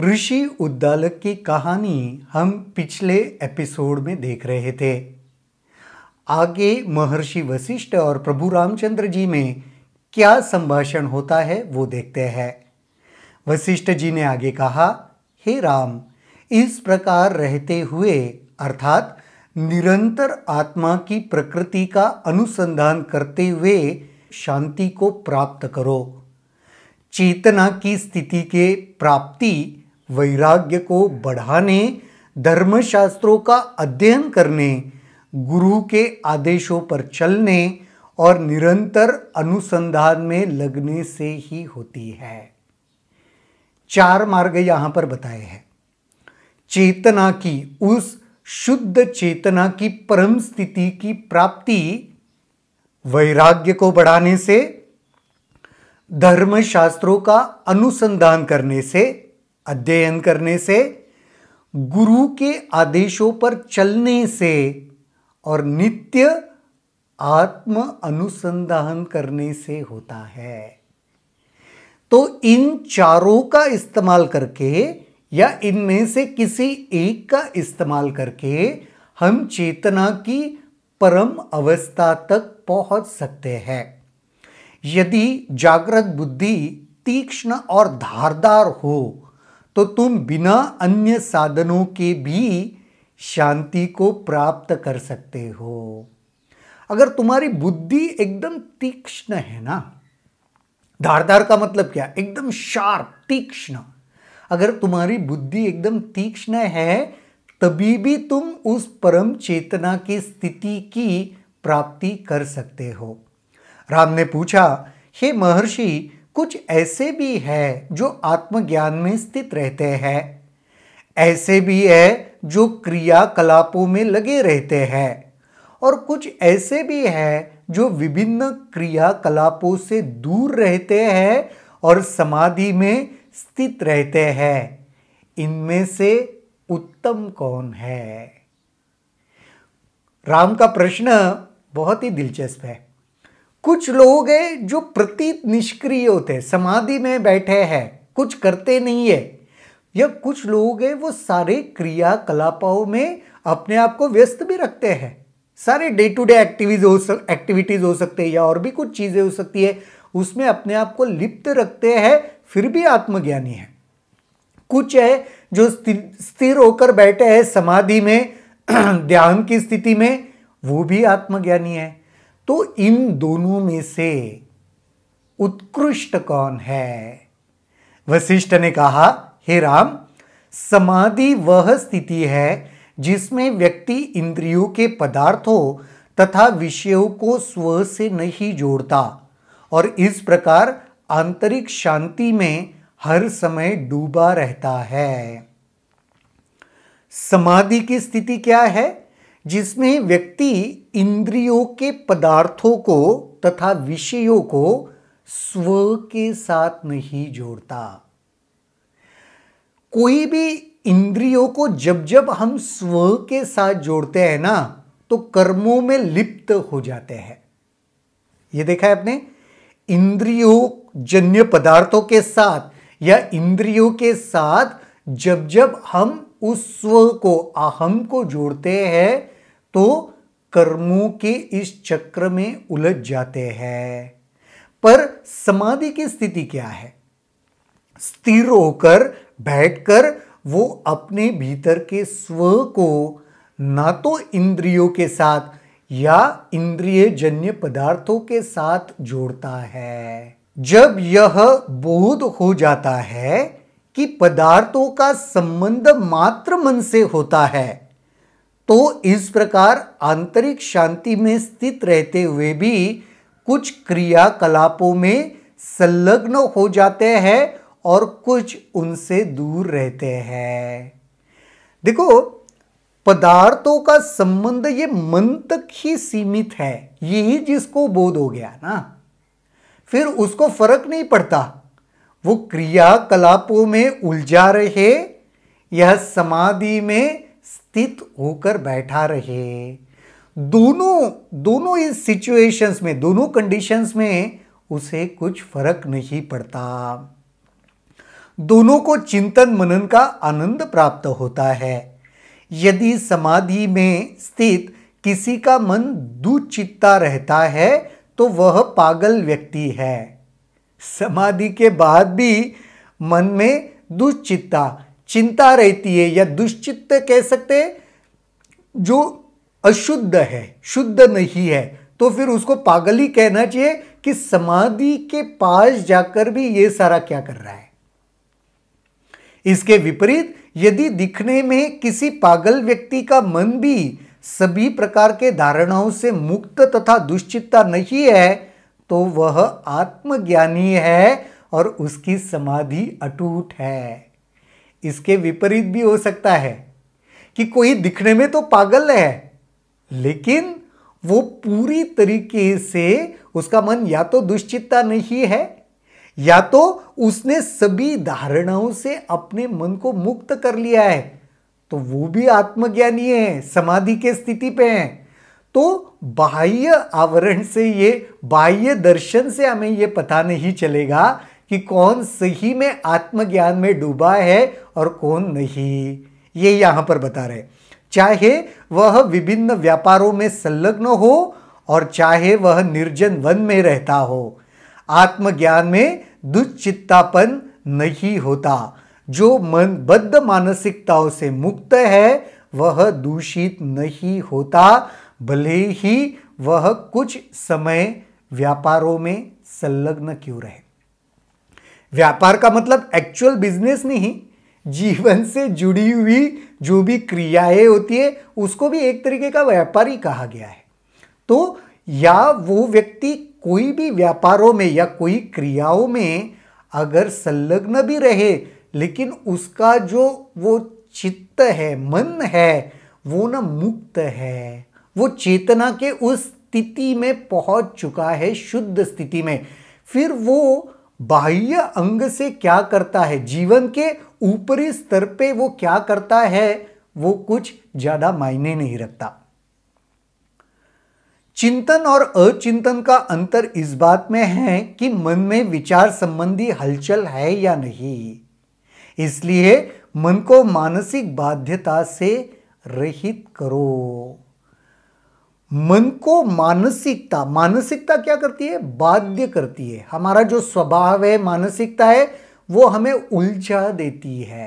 ऋषि उद्दालक की कहानी हम पिछले एपिसोड में देख रहे थे आगे महर्षि वशिष्ठ और प्रभु रामचंद्र जी में क्या संभाषण होता है वो देखते हैं वशिष्ठ जी ने आगे कहा हे राम इस प्रकार रहते हुए अर्थात निरंतर आत्मा की प्रकृति का अनुसंधान करते हुए शांति को प्राप्त करो चेतना की स्थिति के प्राप्ति वैराग्य को बढ़ाने धर्मशास्त्रों का अध्ययन करने गुरु के आदेशों पर चलने और निरंतर अनुसंधान में लगने से ही होती है चार मार्ग यहां पर बताए हैं चेतना की उस शुद्ध चेतना की परम स्थिति की प्राप्ति वैराग्य को बढ़ाने से धर्मशास्त्रों का अनुसंधान करने से अध्ययन करने से गुरु के आदेशों पर चलने से और नित्य आत्म अनुसंधान करने से होता है तो इन चारों का इस्तेमाल करके या इनमें से किसी एक का इस्तेमाल करके हम चेतना की परम अवस्था तक पहुंच सकते हैं यदि जागृत बुद्धि तीक्ष्ण और धारदार हो तो तुम बिना अन्य साधनों के भी शांति को प्राप्त कर सकते हो अगर तुम्हारी बुद्धि एकदम तीक्ष्ण है ना धारधार का मतलब क्या एकदम शार्प तीक्ष्ण अगर तुम्हारी बुद्धि एकदम तीक्ष्ण है तभी भी तुम उस परम चेतना की स्थिति की प्राप्ति कर सकते हो राम ने पूछा हे महर्षि कुछ ऐसे भी हैं जो आत्मज्ञान में स्थित रहते हैं ऐसे भी है जो क्रियाकलापों में लगे रहते हैं और कुछ ऐसे भी हैं जो विभिन्न क्रियाकलापों से दूर रहते हैं और समाधि में स्थित रहते हैं इनमें से उत्तम कौन है राम का प्रश्न बहुत ही दिलचस्प है कुछ लोग हैं जो प्रतीत निष्क्रिय होते हैं समाधि में बैठे हैं कुछ करते नहीं है या कुछ लोग हैं वो सारे क्रियाकलापाओं में अपने आप को व्यस्त भी रखते हैं सारे डे टू डे एक्टिविटीज हो सक एक्टिविटीज़ हो सकते हैं या और भी कुछ चीज़ें हो सकती है उसमें अपने आप को लिप्त रखते हैं फिर भी आत्मज्ञानी है कुछ है जो स्थिर होकर बैठे हैं समाधि में ध्यान की स्थिति में वो भी आत्मज्ञानी है तो इन दोनों में से उत्कृष्ट कौन है वशिष्ठ ने कहा हे राम समाधि वह स्थिति है जिसमें व्यक्ति इंद्रियों के पदार्थों तथा विषयों को स्व से नहीं जोड़ता और इस प्रकार आंतरिक शांति में हर समय डूबा रहता है समाधि की स्थिति क्या है जिसमें व्यक्ति इंद्रियों के पदार्थों को तथा विषयों को स्व के साथ नहीं जोड़ता कोई भी इंद्रियों को जब जब हम स्व के साथ जोड़ते हैं ना तो कर्मों में लिप्त हो जाते हैं ये देखा है आपने इंद्रियों जन्य पदार्थों के साथ या इंद्रियों के साथ जब जब हम उस स्व को अहम को जोड़ते हैं तो कर्मों के इस चक्र में उलझ जाते हैं पर समाधि की स्थिति क्या है स्थिर होकर बैठकर वो अपने भीतर के स्व को ना तो इंद्रियों के साथ या इंद्रिय जन्य पदार्थों के साथ जोड़ता है जब यह बोध हो जाता है कि पदार्थों का संबंध मात्र मन से होता है तो इस प्रकार आंतरिक शांति में स्थित रहते हुए भी कुछ क्रियाकलापों में संलग्न हो जाते हैं और कुछ उनसे दूर रहते हैं देखो पदार्थों का संबंध ये मन तक ही सीमित है यही जिसको बोध हो गया ना फिर उसको फर्क नहीं पड़ता वो क्रियाकलापों में उलझा रहे यह समाधि में स्थित होकर बैठा रहे दोनों दोनों इस सिचुएशंस में दोनों कंडीशंस में उसे कुछ फर्क नहीं पड़ता दोनों को चिंतन मनन का आनंद प्राप्त होता है यदि समाधि में स्थित किसी का मन दुचित्ता रहता है तो वह पागल व्यक्ति है समाधि के बाद भी मन में दुचित्ता चिंता रहती है या दुश्चित कह सकते जो अशुद्ध है शुद्ध नहीं है तो फिर उसको पागल ही कहना चाहिए कि समाधि के पास जाकर भी ये सारा क्या कर रहा है इसके विपरीत यदि दिखने में किसी पागल व्यक्ति का मन भी सभी प्रकार के धारणाओं से मुक्त तथा दुश्चिंता नहीं है तो वह आत्मज्ञानी है और उसकी समाधि अटूट है इसके विपरीत भी हो सकता है कि कोई दिखने में तो पागल है लेकिन वो पूरी तरीके से उसका मन या तो दुश्चिंता नहीं है या तो उसने सभी धारणाओं से अपने मन को मुक्त कर लिया है तो वो भी आत्मज्ञानी है समाधि के स्थिति पे है तो बाह्य आवरण से ये बाह्य दर्शन से हमें ये पता नहीं चलेगा कि कौन सही में आत्मज्ञान में डूबा है और कौन नहीं ये यहां पर बता रहे चाहे वह विभिन्न व्यापारों में संलग्न हो और चाहे वह निर्जन वन में रहता हो आत्मज्ञान में दुश्चित्तापन नहीं होता जो मन बद्ध मानसिकताओं से मुक्त है वह दूषित नहीं होता भले ही वह कुछ समय व्यापारों में संलग्न क्यों रहे व्यापार का मतलब एक्चुअल बिजनेस नहीं जीवन से जुड़ी हुई जो भी क्रियाएं होती है उसको भी एक तरीके का व्यापार ही कहा गया है तो या वो व्यक्ति कोई भी व्यापारों में या कोई क्रियाओं में अगर संलग्न भी रहे लेकिन उसका जो वो चित्त है मन है वो ना मुक्त है वो चेतना के उस स्थिति में पहुंच चुका है शुद्ध स्थिति में फिर वो बाह्य अंग से क्या करता है जीवन के ऊपरी स्तर पे वो क्या करता है वो कुछ ज्यादा मायने नहीं रखता चिंतन और अचिंतन का अंतर इस बात में है कि मन में विचार संबंधी हलचल है या नहीं इसलिए मन को मानसिक बाध्यता से रहित करो मन को मानसिकता मानसिकता क्या करती है बाध्य करती है हमारा जो स्वभाव है मानसिकता है वो हमें उलझा देती है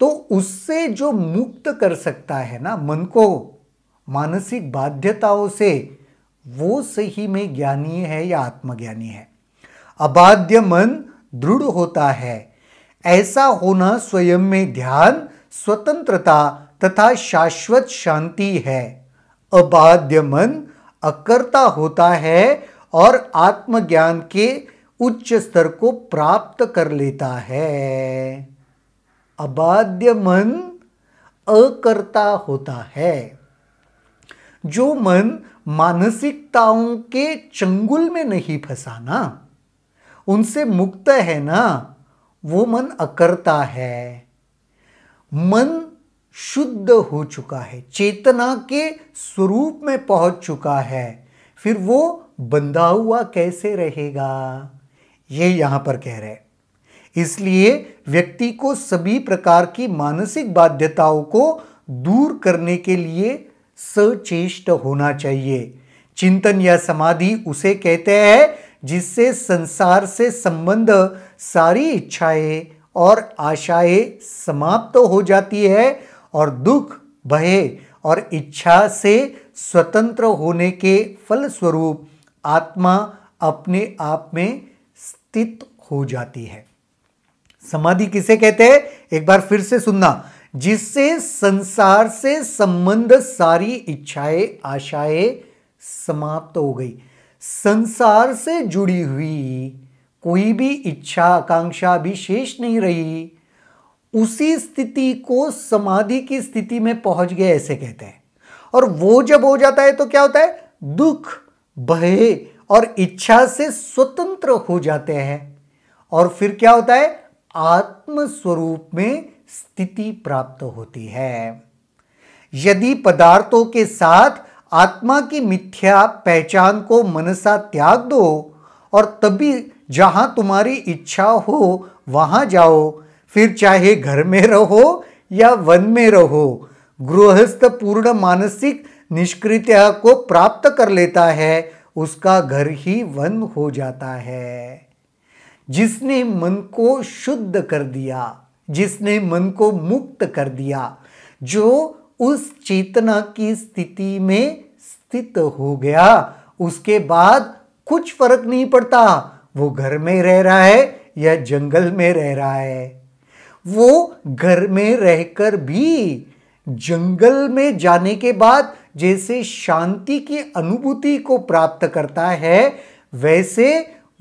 तो उससे जो मुक्त कर सकता है ना मन को मानसिक बाध्यताओं से वो सही में ज्ञानी है या आत्मज्ञानी है अबाध्य मन दृढ़ होता है ऐसा होना स्वयं में ध्यान स्वतंत्रता तथा शाश्वत शांति है अबाध्य मन अकर्ता होता है और आत्मज्ञान के उच्च स्तर को प्राप्त कर लेता है अबाध्य मन अकर्ता होता है जो मन मानसिकताओं के चंगुल में नहीं फंसा ना उनसे मुक्त है ना वो मन अकर्ता है मन शुद्ध हो चुका है चेतना के स्वरूप में पहुंच चुका है फिर वो बंधा हुआ कैसे रहेगा ये यहां पर कह रहे हैं इसलिए व्यक्ति को सभी प्रकार की मानसिक बाध्यताओं को दूर करने के लिए सचेष्ट होना चाहिए चिंतन या समाधि उसे कहते हैं जिससे संसार से संबंध सारी इच्छाएं और आशाएं समाप्त तो हो जाती है और दुख भय और इच्छा से स्वतंत्र होने के फलस्वरूप आत्मा अपने आप में स्थित हो जाती है समाधि किसे कहते हैं एक बार फिर से सुनना जिससे संसार से संबंध सारी इच्छाएं आशाएं समाप्त हो गई संसार से जुड़ी हुई कोई भी इच्छा आकांक्षा भी शेष नहीं रही उसी स्थिति को समाधि की स्थिति में पहुंच गए ऐसे कहते हैं और वो जब हो जाता है तो क्या होता है दुख भय और इच्छा से स्वतंत्र हो जाते हैं और फिर क्या होता है आत्मस्वरूप में स्थिति प्राप्त होती है यदि पदार्थों के साथ आत्मा की मिथ्या पहचान को मनसा त्याग दो और तभी जहां तुम्हारी इच्छा हो वहां जाओ फिर चाहे घर में रहो या वन में रहो गृहस्थ पूर्ण मानसिक निष्क्रियता को प्राप्त कर लेता है उसका घर ही वन हो जाता है जिसने मन को शुद्ध कर दिया जिसने मन को मुक्त कर दिया जो उस चेतना की स्थिति में स्थित हो गया उसके बाद कुछ फर्क नहीं पड़ता वो घर में रह रहा है या जंगल में रह रहा है वो घर में रहकर भी जंगल में जाने के बाद जैसे शांति की अनुभूति को प्राप्त करता है वैसे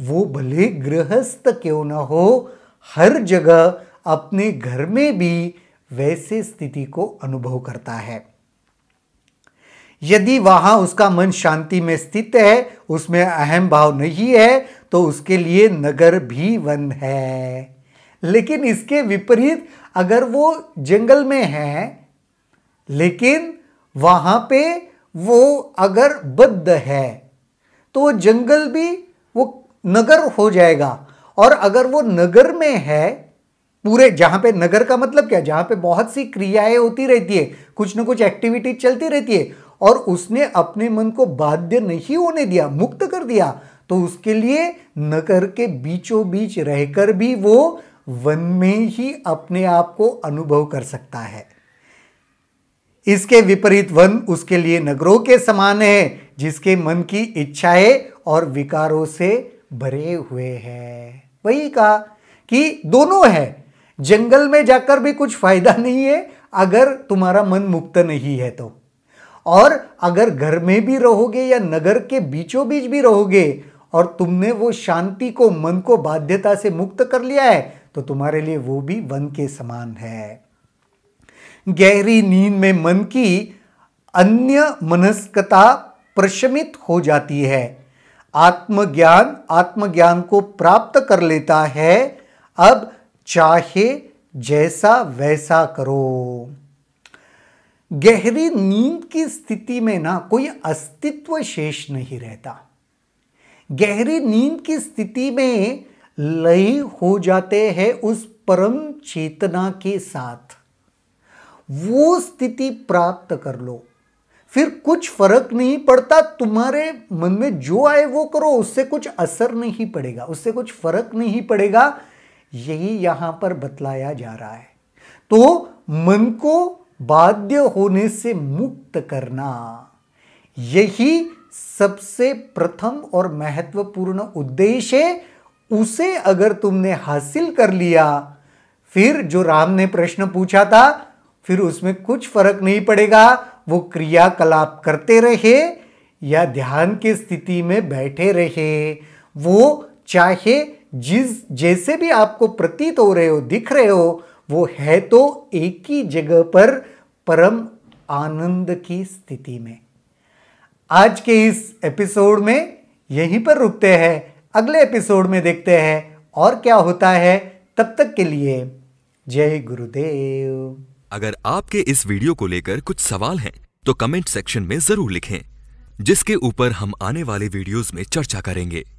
वो भले गृहस्थ क्यों न हो हर जगह अपने घर में भी वैसे स्थिति को अनुभव करता है यदि वहां उसका मन शांति में स्थित है उसमें अहम भाव नहीं है तो उसके लिए नगर भी वन है लेकिन इसके विपरीत अगर वो जंगल में है लेकिन वहां पे वो अगर बद्ध है तो वो जंगल भी वो नगर हो जाएगा और अगर वो नगर में है पूरे जहां पे नगर का मतलब क्या जहां पे बहुत सी क्रियाएं होती रहती है कुछ ना कुछ एक्टिविटी चलती रहती है और उसने अपने मन को बाध्य नहीं होने दिया मुक्त कर दिया तो उसके लिए नगर के बीचों बीच रहकर भी वो वन में ही अपने आप को अनुभव कर सकता है इसके विपरीत वन उसके लिए नगरों के समान है जिसके मन की इच्छाएं और विकारों से भरे हुए हैं वही कहा कि दोनों है जंगल में जाकर भी कुछ फायदा नहीं है अगर तुम्हारा मन मुक्त नहीं है तो और अगर घर में भी रहोगे या नगर के बीचों बीच भी रहोगे और तुमने वो शांति को मन को बाध्यता से मुक्त कर लिया है तो तुम्हारे लिए वो भी वन के समान है गहरी नींद में मन की अन्य मनस्कता प्रशमित हो जाती है आत्मज्ञान आत्मज्ञान को प्राप्त कर लेता है अब चाहे जैसा वैसा करो गहरी नींद की स्थिति में ना कोई अस्तित्व शेष नहीं रहता गहरी नींद की स्थिति में लय हो जाते हैं उस परम चेतना के साथ वो स्थिति प्राप्त कर लो फिर कुछ फर्क नहीं पड़ता तुम्हारे मन में जो आए वो करो उससे कुछ असर नहीं पड़ेगा उससे कुछ फर्क नहीं पड़ेगा यही यहां पर बतलाया जा रहा है तो मन को बाध्य होने से मुक्त करना यही सबसे प्रथम और महत्वपूर्ण उद्देश्य है उसे अगर तुमने हासिल कर लिया फिर जो राम ने प्रश्न पूछा था फिर उसमें कुछ फर्क नहीं पड़ेगा वो क्रियाकलाप करते रहे या ध्यान की स्थिति में बैठे रहे वो चाहे जिस जैसे भी आपको प्रतीत हो रहे हो दिख रहे हो वो है तो एक ही जगह पर परम आनंद की स्थिति में आज के इस एपिसोड में यहीं पर रुकते हैं अगले एपिसोड में देखते हैं और क्या होता है तब तक के लिए जय गुरुदेव अगर आपके इस वीडियो को लेकर कुछ सवाल हैं तो कमेंट सेक्शन में जरूर लिखें जिसके ऊपर हम आने वाले वीडियोस में चर्चा करेंगे